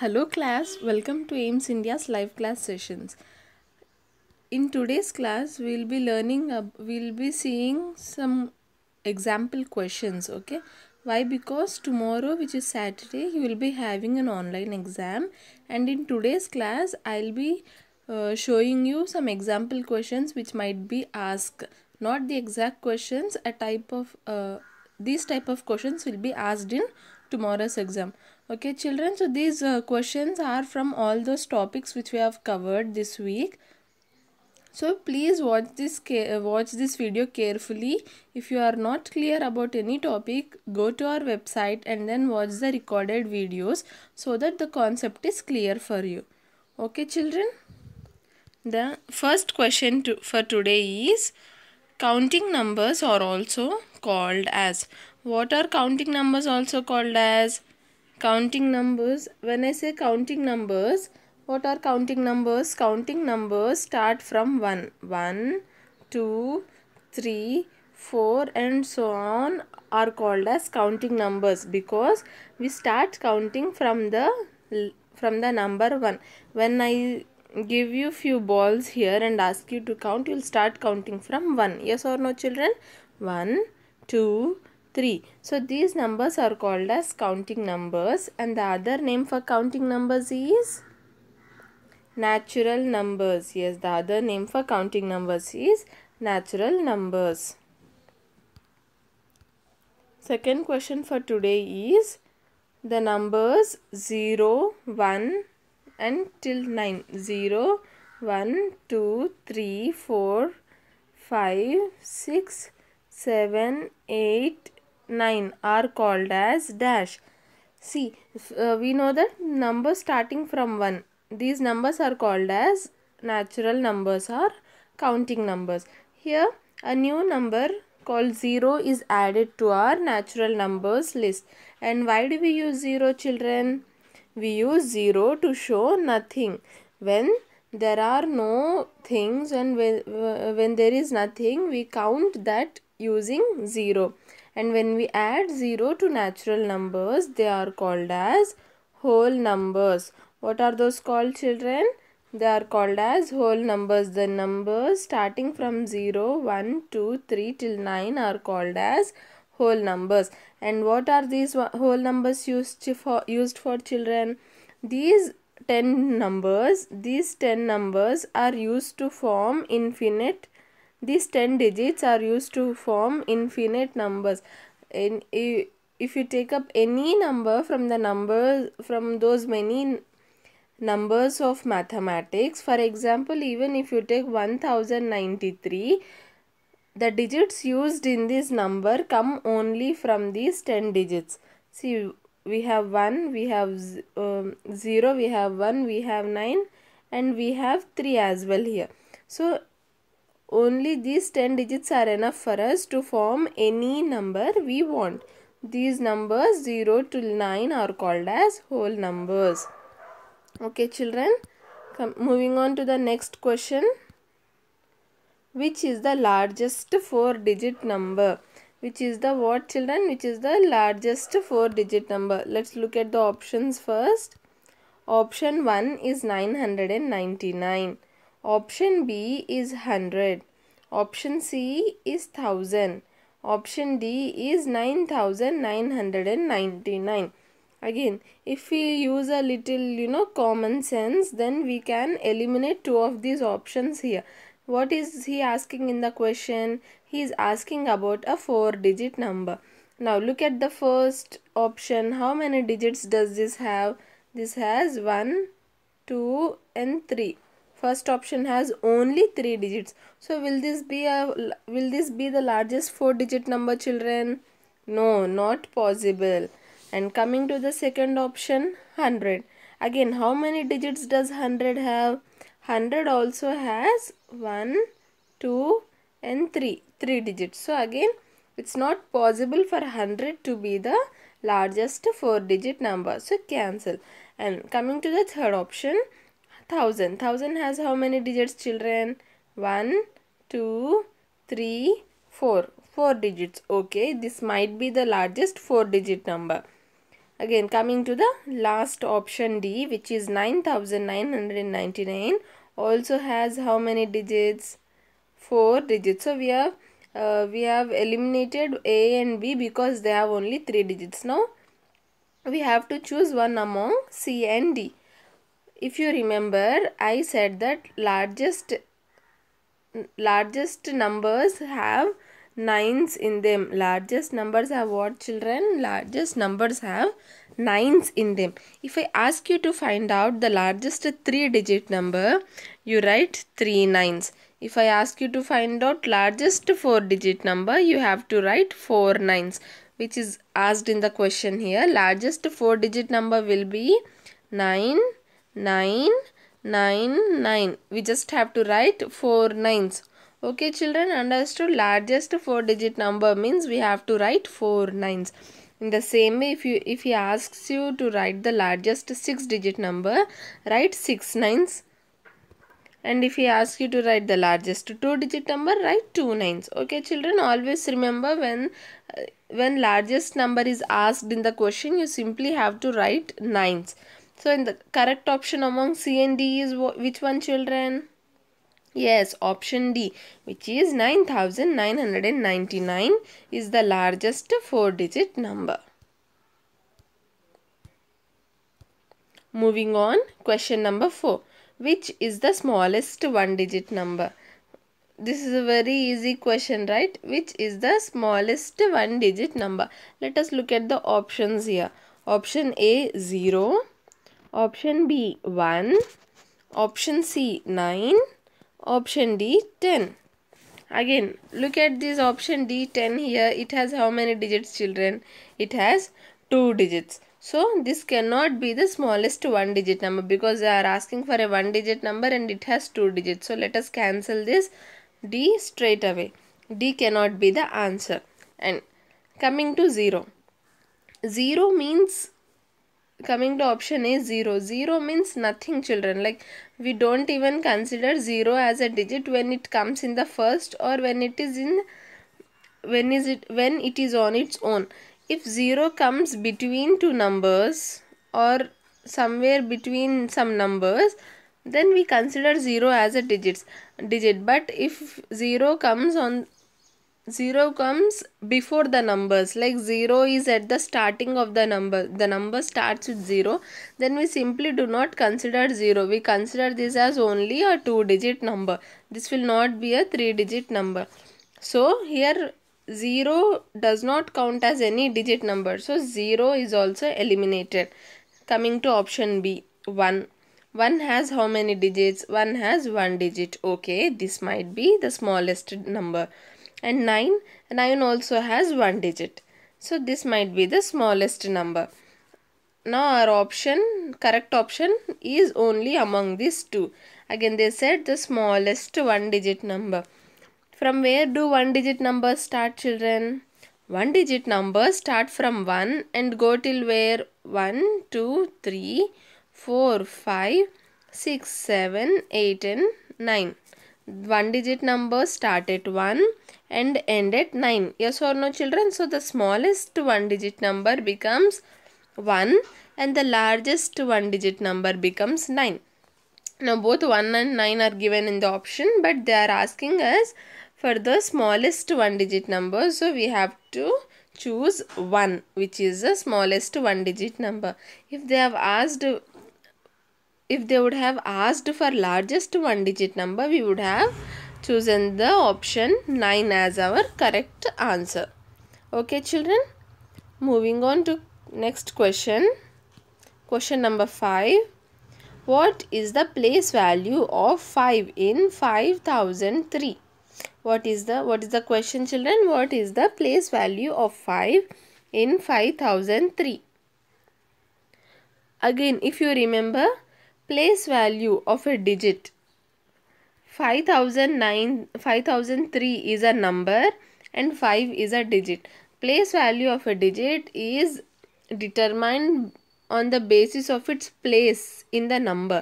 Hello class, welcome to AIMS India's live class sessions. In today's class, we'll be learning, uh, we'll be seeing some example questions, okay? Why? Because tomorrow, which is Saturday, you will be having an online exam and in today's class, I'll be uh, showing you some example questions which might be asked. Not the exact questions, a type of, uh, these type of questions will be asked in tomorrow's exam okay children so these uh, questions are from all those topics which we have covered this week so please watch this uh, watch this video carefully. If you are not clear about any topic, go to our website and then watch the recorded videos so that the concept is clear for you. Okay children? The first question to, for today is counting numbers are also called as what are counting numbers also called as counting numbers when i say counting numbers what are counting numbers counting numbers start from 1 1 2 3 4 and so on are called as counting numbers because we start counting from the from the number 1 when i give you few balls here and ask you to count you'll start counting from 1 yes or no children 1 2 3. So these numbers are called as counting numbers and the other name for counting numbers is natural numbers. Yes, the other name for counting numbers is natural numbers. Second question for today is the numbers 0, 1 and till 9. 0, 1, 2, 3, 4, 5, 6, 7, 8, 9 are called as dash. See, uh, we know that numbers starting from 1. These numbers are called as natural numbers or counting numbers. Here, a new number called 0 is added to our natural numbers list. And why do we use 0 children? We use 0 to show nothing. When there are no things and when, uh, when there is nothing, we count that using 0 and when we add 0 to natural numbers they are called as whole numbers what are those called children they are called as whole numbers the numbers starting from 0 1 2 3 till 9 are called as whole numbers and what are these whole numbers used for used for children these 10 numbers these 10 numbers are used to form infinite these 10 digits are used to form infinite numbers. In, if you take up any number from the numbers from those many numbers of mathematics, for example, even if you take 1093, the digits used in this number come only from these 10 digits. See, we have 1, we have um, 0, we have 1, we have 9 and we have 3 as well here. So, only these 10 digits are enough for us to form any number we want. These numbers 0 to 9 are called as whole numbers. Okay children, Come, moving on to the next question. Which is the largest 4 digit number? Which is the what children? Which is the largest 4 digit number? Let's look at the options first. Option 1 is 999. Option B is 100. Option C is 1000. Option D is 9999. Again, if we use a little, you know, common sense, then we can eliminate two of these options here. What is he asking in the question? He is asking about a four-digit number. Now, look at the first option. How many digits does this have? This has 1, 2 and 3 first option has only three digits so will this be a will this be the largest four digit number children no not possible and coming to the second option 100 again how many digits does 100 have 100 also has 1 2 and 3 3 digits so again it's not possible for 100 to be the largest four digit number so cancel and coming to the third option thousand. Thousand has how many digits children? One, two, three, four. Four digits. Okay, this might be the largest four digit number. Again, coming to the last option D which is 9999 also has how many digits? Four digits. So we have, uh, we have eliminated A and B because they have only three digits. Now, we have to choose one among C and D if you remember I said that largest largest numbers have nines in them largest numbers have what children largest numbers have nines in them if I ask you to find out the largest three digit number you write three nines if I ask you to find out largest four digit number you have to write four nines which is asked in the question here largest four digit number will be 9 9, 9, 9. We just have to write 4 nines. Okay children understood largest 4 digit number means we have to write 4 nines. In the same way if, you, if he asks you to write the largest 6 digit number write 6 nines. And if he asks you to write the largest 2 digit number write 2 nines. Okay children always remember when uh, when largest number is asked in the question you simply have to write nines. So in the correct option among C and D is which one children? Yes, option D which is 9999 is the largest 4 digit number. Moving on, question number 4. Which is the smallest 1 digit number? this is a very easy question right which is the smallest one digit number let us look at the options here option a 0 Option B 1, option C 9, option D 10. Again, look at this option D 10 here. It has how many digits children? It has 2 digits. So, this cannot be the smallest 1 digit number because they are asking for a 1 digit number and it has 2 digits. So, let us cancel this D straight away. D cannot be the answer. And coming to 0. 0 means coming to option A 0 0 means nothing children like we don't even consider 0 as a digit when it comes in the first or when it is in when is it when it is on its own if 0 comes between two numbers or somewhere between some numbers then we consider 0 as a digits digit but if 0 comes on 0 comes before the numbers like 0 is at the starting of the number the number starts with 0 then we simply do not consider 0 we consider this as only a two digit number this will not be a three digit number so here 0 does not count as any digit number so 0 is also eliminated coming to option b 1 1 has how many digits 1 has one digit okay this might be the smallest number and 9 9 also has one digit so this might be the smallest number now our option correct option is only among these two again they said the smallest one digit number from where do one digit numbers start children one digit numbers start from 1 and go till where 1 2 3 4 5 6 7 8 and 9 one digit numbers start at 1 and end at 9. Yes or no children? So the smallest one digit number becomes 1 and the largest one digit number becomes 9. Now both 1 and 9 are given in the option but they are asking us for the smallest one digit number. So we have to choose 1 which is the smallest one digit number. If they have asked if they would have asked for largest one digit number we would have chosen the option 9 as our correct answer. Okay children, moving on to next question. Question number 5. What is the place value of 5 in 5003? What is the what is the question children? What is the place value of 5 in 5003? Again, if you remember, place value of a digit 5009 5003 is a number and 5 is a digit place value of a digit is determined on the basis of its place in the number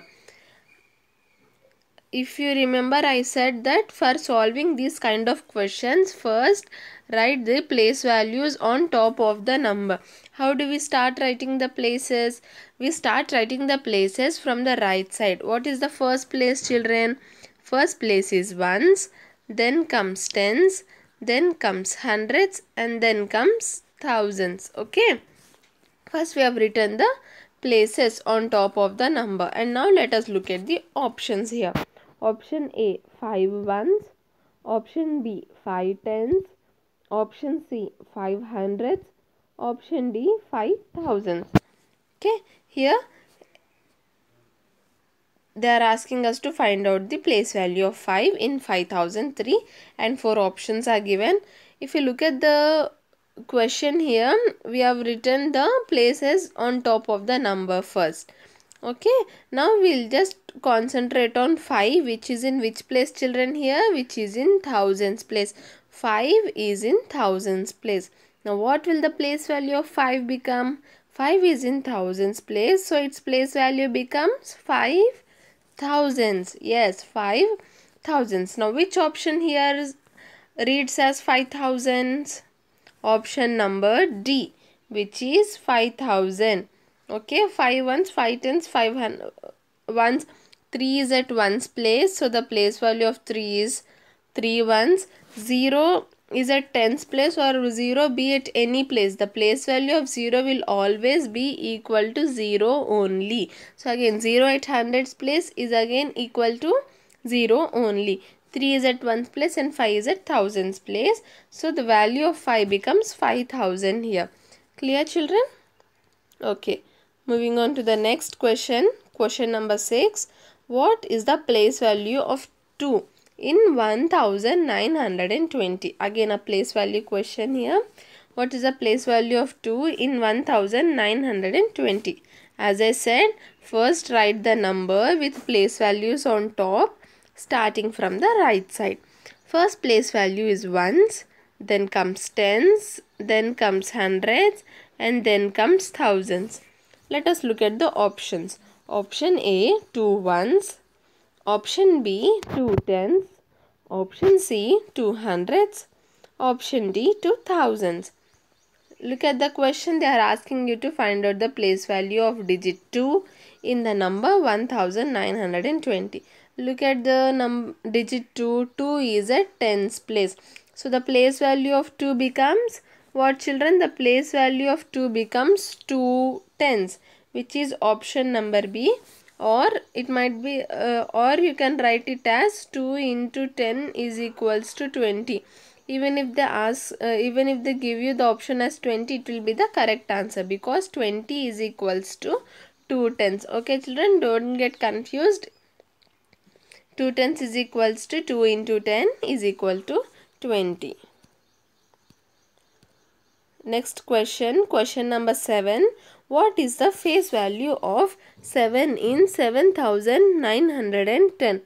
if you remember i said that for solving these kind of questions first write the place values on top of the number how do we start writing the places we start writing the places from the right side what is the first place children First place is ones, then comes tens, then comes hundreds and then comes thousands. Okay. First we have written the places on top of the number and now let us look at the options here. Option A 5 ones, option B 5 tens, option C 5 hundreds, option D 5 thousands. Okay. Here they are asking us to find out the place value of 5 in 5003 and four options are given. If you look at the question here, we have written the places on top of the number first. Okay, now we'll just concentrate on 5 which is in which place children here which is in thousands place. 5 is in thousands place. Now what will the place value of 5 become? 5 is in thousands place so its place value becomes 5 thousands yes five thousands now which option here is, reads as five thousands option number d which is five thousand okay five ones five tens five hundred ones three is at ones place so the place value of three is three ones zero is at tens place or 0 be at any place the place value of 0 will always be equal to 0 only so again 0 at hundreds place is again equal to 0 only 3 is at ones place and 5 is at thousands place so the value of 5 becomes 5000 here clear children okay moving on to the next question question number 6 what is the place value of 2 in 1920 again a place value question here what is the place value of 2 in 1920 as i said first write the number with place values on top starting from the right side first place value is ones then comes tens then comes hundreds and then comes thousands let us look at the options option a two ones Option B, 2 tenths. Option C, 2 hundredths. Option D, 2 thousandths. Look at the question. They are asking you to find out the place value of digit 2 in the number 1920. Look at the num digit 2. 2 is at tens place. So the place value of 2 becomes what children? The place value of 2 becomes 2 tens which is option number B or it might be uh, or you can write it as 2 into 10 is equals to 20 even if they ask uh, even if they give you the option as 20 it will be the correct answer because 20 is equals to 2 tens okay children don't get confused 2 tens is equals to 2 into 10 is equal to 20 next question question number 7 what is the face value of 7 in 7910?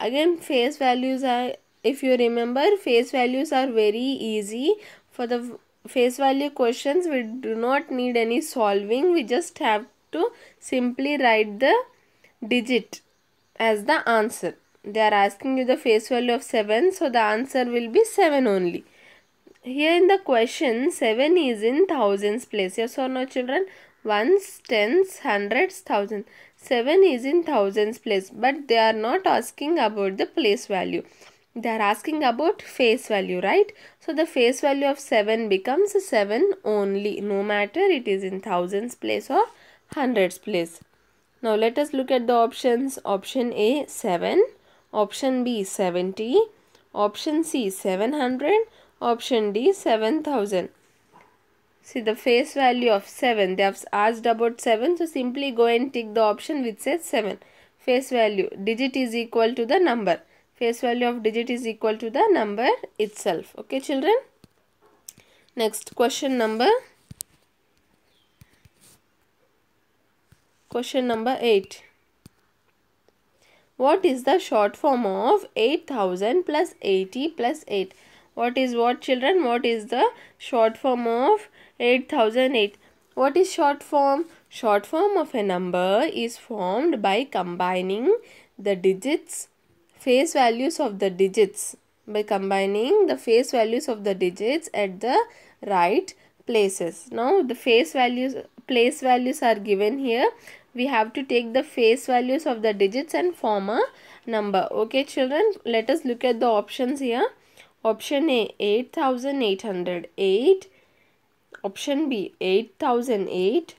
Again, face values are, if you remember, face values are very easy. For the face value questions, we do not need any solving. We just have to simply write the digit as the answer. They are asking you the face value of 7, so the answer will be 7 only. Here in the question, 7 is in thousands place. Yes or no children? Ones, tens, hundreds, thousand. 7 is in thousands place. But they are not asking about the place value. They are asking about face value, right? So the face value of 7 becomes 7 only. No matter it is in thousands place or hundreds place. Now let us look at the options. Option A 7, option B 70, option C 700, Option D 7000. See the face value of 7. They have asked about 7. So simply go and tick the option which says 7. Face value. Digit is equal to the number. Face value of digit is equal to the number itself. Okay children. Next question number. Question number 8. What is the short form of 8000 plus 80 plus 8? What is what children? What is the short form of 8008? What is short form? Short form of a number is formed by combining the digits, face values of the digits. By combining the face values of the digits at the right places. Now the face values, place values are given here. We have to take the face values of the digits and form a number. Okay children, let us look at the options here. Option A 8808. Option B 8008.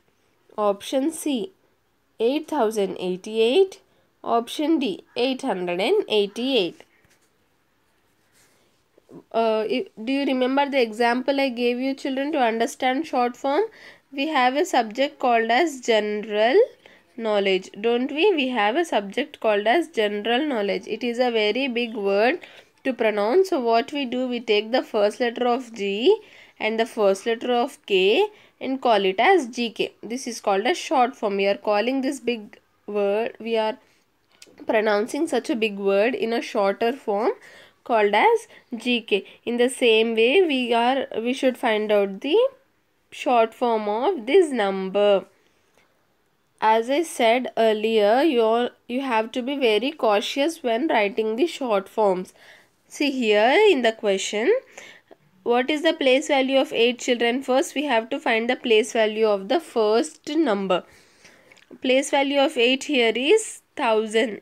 Option C 8088. Option D 888. Uh, do you remember the example I gave you children to understand short form? We have a subject called as general knowledge don't we we have a subject called as general knowledge it is a very big word to pronounce. So what we do, we take the first letter of G and the first letter of K and call it as GK. This is called a short form. We are calling this big word, we are pronouncing such a big word in a shorter form called as GK. In the same way, we are we should find out the short form of this number. As I said earlier, you all, you have to be very cautious when writing the short forms See here in the question, what is the place value of 8 children? First, we have to find the place value of the first number. Place value of 8 here is 1000.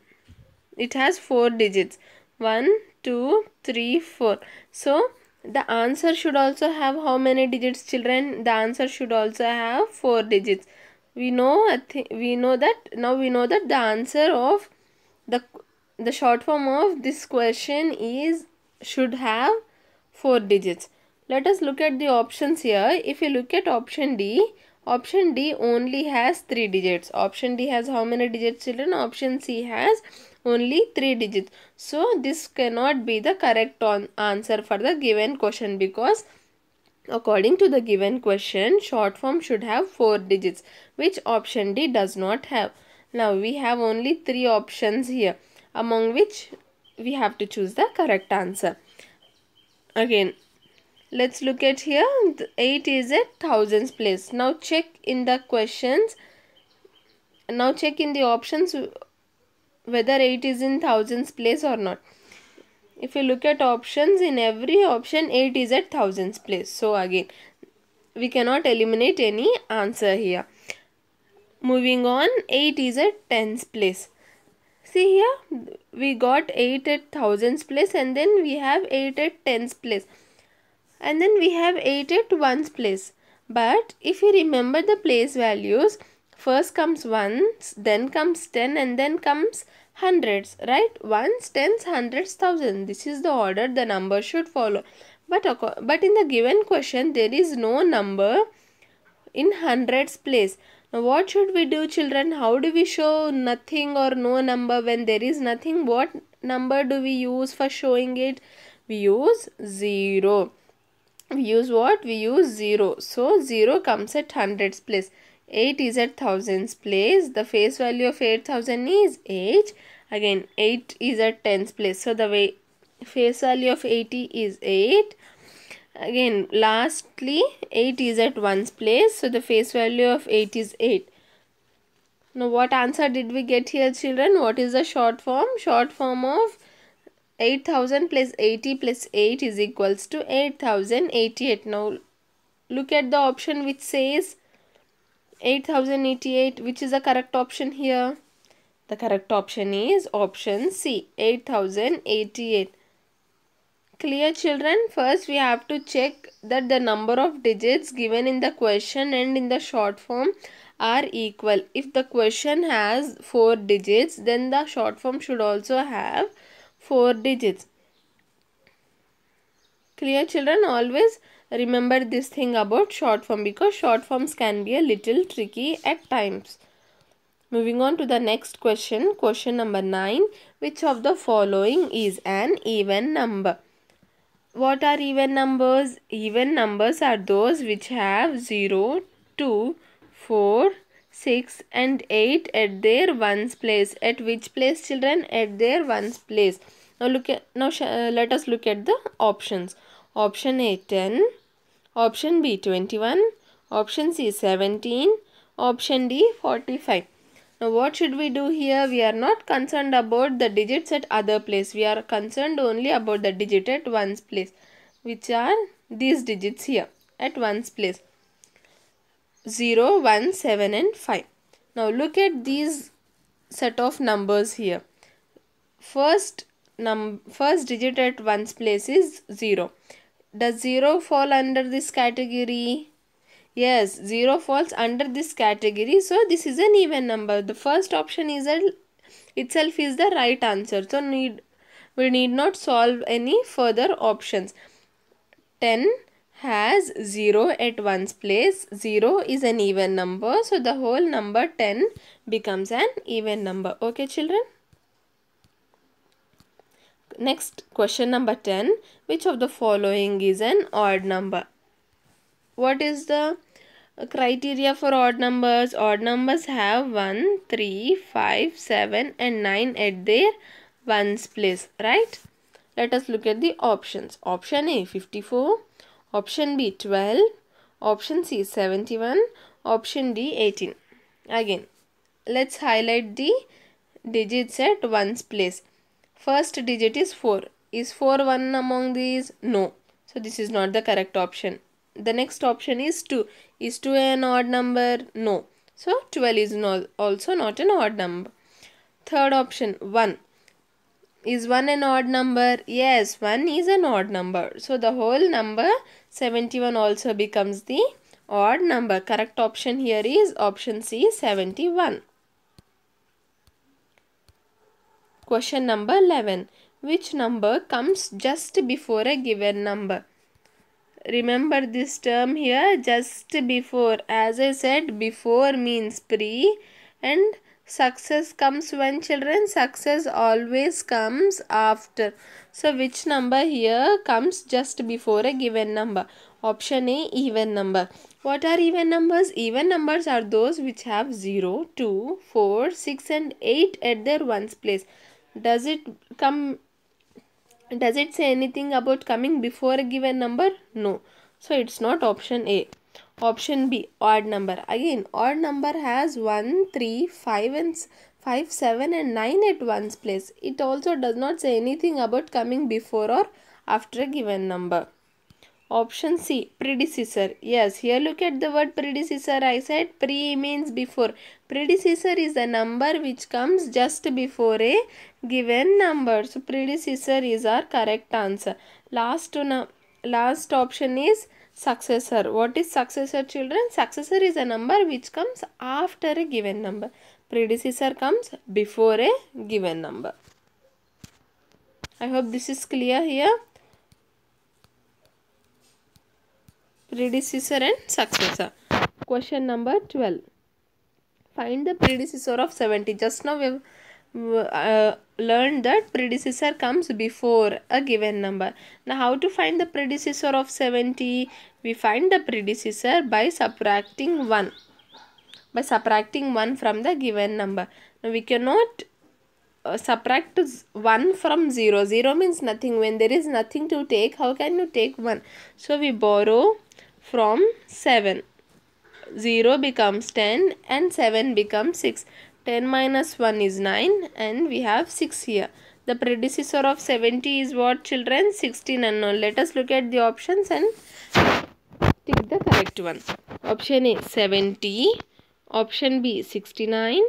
It has 4 digits. 1, 2, 3, 4. So, the answer should also have how many digits children? The answer should also have 4 digits. We know, we know that, now we know that the answer of the the short form of this question is should have four digits. Let us look at the options here. If you look at option D, option D only has three digits. Option D has how many digits children? Option C has only three digits. So this cannot be the correct answer for the given question because according to the given question short form should have four digits which option D does not have. Now we have only three options here among which we have to choose the correct answer. Again, let's look at here. 8 is at thousands place. Now check in the questions. Now check in the options whether 8 is in thousands place or not. If you look at options, in every option 8 is at thousands place. So again, we cannot eliminate any answer here. Moving on, 8 is at tens place see here we got 8 at thousands place and then we have 8 at tens place and then we have 8 at ones place but if you remember the place values first comes ones then comes 10 and then comes hundreds right ones tens hundreds thousand this is the order the number should follow but but in the given question there is no number in hundreds place now, what should we do, children? How do we show nothing or no number when there is nothing? What number do we use for showing it? We use 0. We use what? We use 0. So, 0 comes at hundreds place. 8 is at thousands place. The face value of 8000 is 8. Again, 8 is at tens place. So, the way face value of 80 is 8. Again, lastly, 8 is at 1's place. So, the face value of 8 is 8. Now, what answer did we get here, children? What is the short form? Short form of 8000 plus 80 plus 8 is equals to 8088. Now, look at the option which says 8088. Which is the correct option here? The correct option is option C, 8088. Clear children, first we have to check that the number of digits given in the question and in the short form are equal. If the question has 4 digits, then the short form should also have 4 digits. Clear children, always remember this thing about short form because short forms can be a little tricky at times. Moving on to the next question, question number 9. Which of the following is an even number? What are even numbers? Even numbers are those which have 0, 2, 4, 6 and 8 at their ones place. At which place children? At their ones place. Now look at, now uh, let us look at the options. Option A 10, option B 21, option C 17, option D 45. Now what should we do here? We are not concerned about the digits at other place. We are concerned only about the digit at one's place. Which are these digits here at one's place. 0, 1, 7 and 5. Now look at these set of numbers here. First, num first digit at one's place is 0. Does 0 fall under this category? Yes, 0 falls under this category. So this is an even number. The first option is a, itself is the right answer. So need we need not solve any further options. 10 has 0 at one's place. 0 is an even number. So the whole number 10 becomes an even number. Okay children? Next question number 10. Which of the following is an odd number? What is the criteria for odd numbers. Odd numbers have 1, 3, 5, 7 and 9 at their ones place, right? Let us look at the options. Option A 54, option B 12, option C 71, option D 18. Again, let's highlight the digits at ones place. First digit is 4. Is 4 1 among these? No. So this is not the correct option the next option is 2 is 2 an odd number no so 12 is not, also not an odd number third option 1 is 1 an odd number yes 1 is an odd number so the whole number 71 also becomes the odd number correct option here is option c 71 question number 11 which number comes just before a given number remember this term here just before as i said before means pre and success comes when children success always comes after so which number here comes just before a given number option a even number what are even numbers even numbers are those which have 0 2 4 6 and 8 at their ones place does it come does it say anything about coming before a given number no so it's not option a option b odd number again odd number has 1 3 5 and 5 7 and 9 at one's place it also does not say anything about coming before or after a given number Option C, predecessor. Yes, here look at the word predecessor. I said pre means before. Predecessor is a number which comes just before a given number. So, predecessor is our correct answer. Last, uh, last option is successor. What is successor children? Successor is a number which comes after a given number. Predecessor comes before a given number. I hope this is clear here. predecessor and successor. Question number 12. Find the predecessor of 70. Just now we have uh, learned that predecessor comes before a given number. Now how to find the predecessor of 70? We find the predecessor by subtracting 1. By subtracting 1 from the given number. Now we cannot uh, subtract 1 from 0. 0 means nothing. When there is nothing to take, how can you take 1? So we borrow from 7. 0 becomes 10 and 7 becomes 6. 10 minus 1 is 9 and we have 6 here. The predecessor of 70 is what children? 16 unknown. Let us look at the options and take the correct one. Option A 70, option B 69,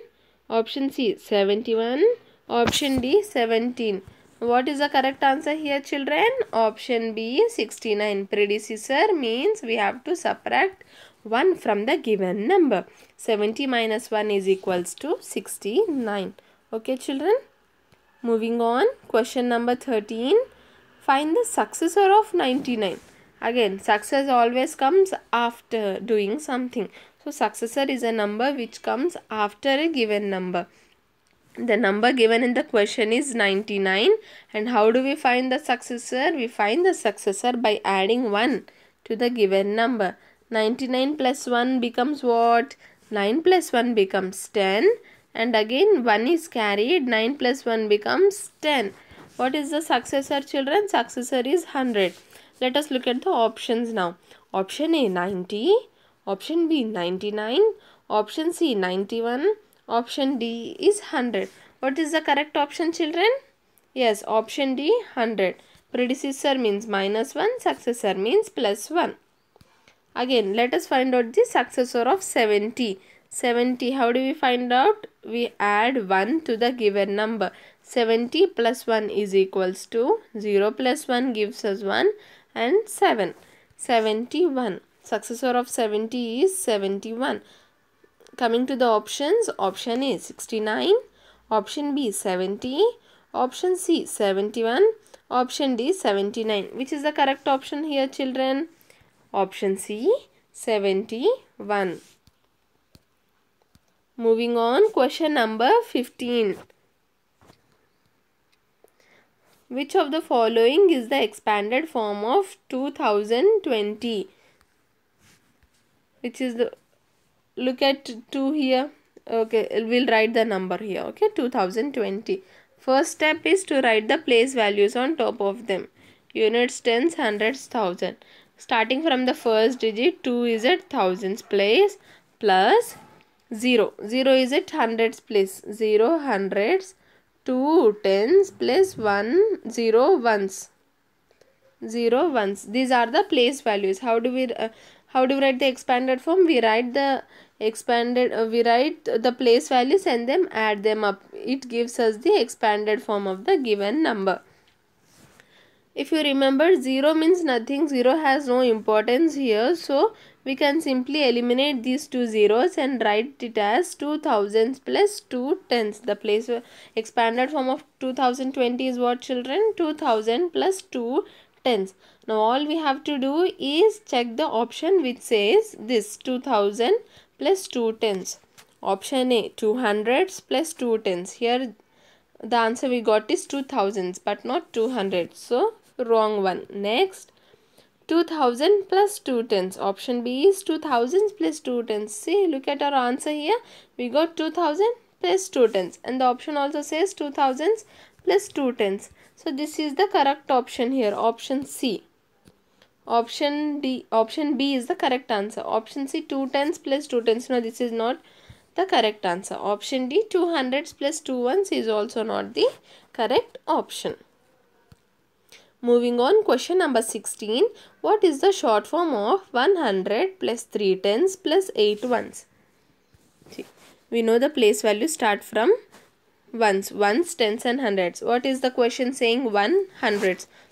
option C 71, option D 17. What is the correct answer here children? Option B 69. Predecessor means we have to subtract 1 from the given number. 70 minus 1 is equals to 69. Okay children. Moving on. Question number 13. Find the successor of 99. Again success always comes after doing something. So successor is a number which comes after a given number. The number given in the question is 99 and how do we find the successor? We find the successor by adding 1 to the given number. 99 plus 1 becomes what? 9 plus 1 becomes 10 and again 1 is carried 9 plus 1 becomes 10. What is the successor children? Successor is 100. Let us look at the options now. Option A 90, option B 99, option C 91, Option D is 100. What is the correct option children? Yes, option D 100. Predecessor means minus 1, successor means plus 1. Again, let us find out the successor of 70. 70, how do we find out? We add 1 to the given number. 70 plus 1 is equals to 0 plus 1 gives us 1 and 7. 71. Successor of 70 is 71. Coming to the options, option A 69, option B 70, option C 71, option D 79. Which is the correct option here children? Option C 71. Moving on, question number 15. Which of the following is the expanded form of 2020? Which is the look at 2 here okay we'll write the number here okay 2020 first step is to write the place values on top of them units tens hundreds thousand starting from the first digit 2 is at thousands place plus 0 0 is at hundreds place 0 hundreds 2 tens plus 1 0 ones 0 ones these are the place values how do we uh, how do we write the expanded form we write the expanded uh, we write the place values and then add them up it gives us the expanded form of the given number if you remember 0 means nothing 0 has no importance here so we can simply eliminate these two zeros and write it as 2000 plus 2 tenths the place uh, expanded form of 2020 is what children 2000 plus 2 tenths now all we have to do is check the option which says this 2000 plus 2 tens. Option A 2 hundreds plus 2 tens. Here the answer we got is 2000s but not 200. So wrong one. Next 2000 plus 2 tens. Option B is 2000 plus 2 tens. See look at our answer here. We got 2000 plus 2 tens and the option also says 2000s plus 2 tens. So this is the correct option here. Option C. Option D, option B is the correct answer. Option C, 2 tens plus 2 tens. No, this is not the correct answer. Option D, 200s plus 2 ones is also not the correct option. Moving on, question number 16. What is the short form of 100 plus 3 tens plus 8 ones? See, we know the place value start from ones, ones, tens and hundreds. What is the question saying? One hundreds.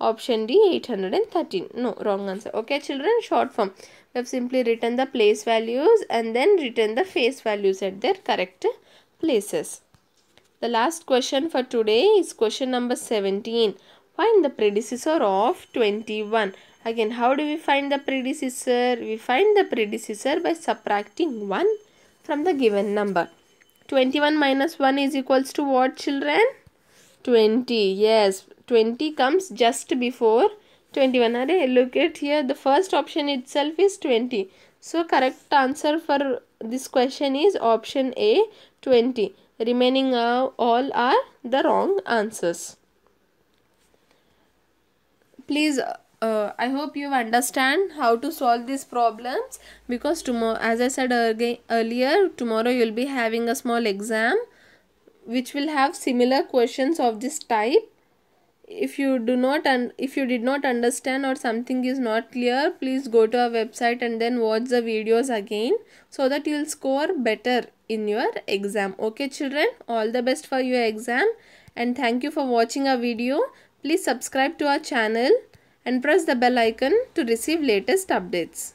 Option D 813. No, wrong answer. Okay, children, short form. We have simply written the place values and then written the face values at their correct places. The last question for today is question number 17. Find the predecessor of 21. Again, how do we find the predecessor? We find the predecessor by subtracting 1 from the given number. 21 minus 1 is equals to what children? 20. Yes, 20 comes just before 21 Are look at here the first option itself is 20 so correct answer for this question is option a 20 remaining uh, all are the wrong answers please uh, i hope you understand how to solve these problems because tomorrow as i said earlier tomorrow you'll be having a small exam which will have similar questions of this type if you do not and if you did not understand or something is not clear please go to our website and then watch the videos again so that you'll score better in your exam okay children all the best for your exam and thank you for watching our video please subscribe to our channel and press the bell icon to receive latest updates